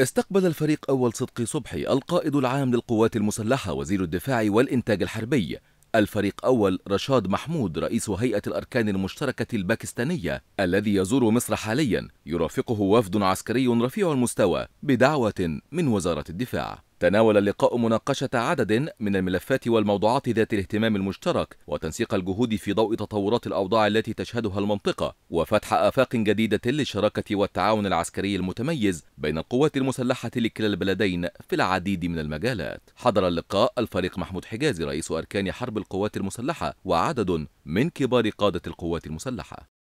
استقبل الفريق أول صدقي صبحي القائد العام للقوات المسلحة وزير الدفاع والإنتاج الحربي الفريق أول رشاد محمود رئيس هيئة الأركان المشتركة الباكستانية الذي يزور مصر حاليا يرافقه وفد عسكري رفيع المستوى بدعوة من وزارة الدفاع تناول اللقاء مناقشة عدد من الملفات والموضوعات ذات الاهتمام المشترك وتنسيق الجهود في ضوء تطورات الأوضاع التي تشهدها المنطقة وفتح آفاق جديدة للشراكة والتعاون العسكري المتميز بين القوات المسلحة لكلا البلدين في العديد من المجالات حضر اللقاء الفريق محمود حجازي رئيس أركان حرب القوات المسلحة وعدد من كبار قادة القوات المسلحة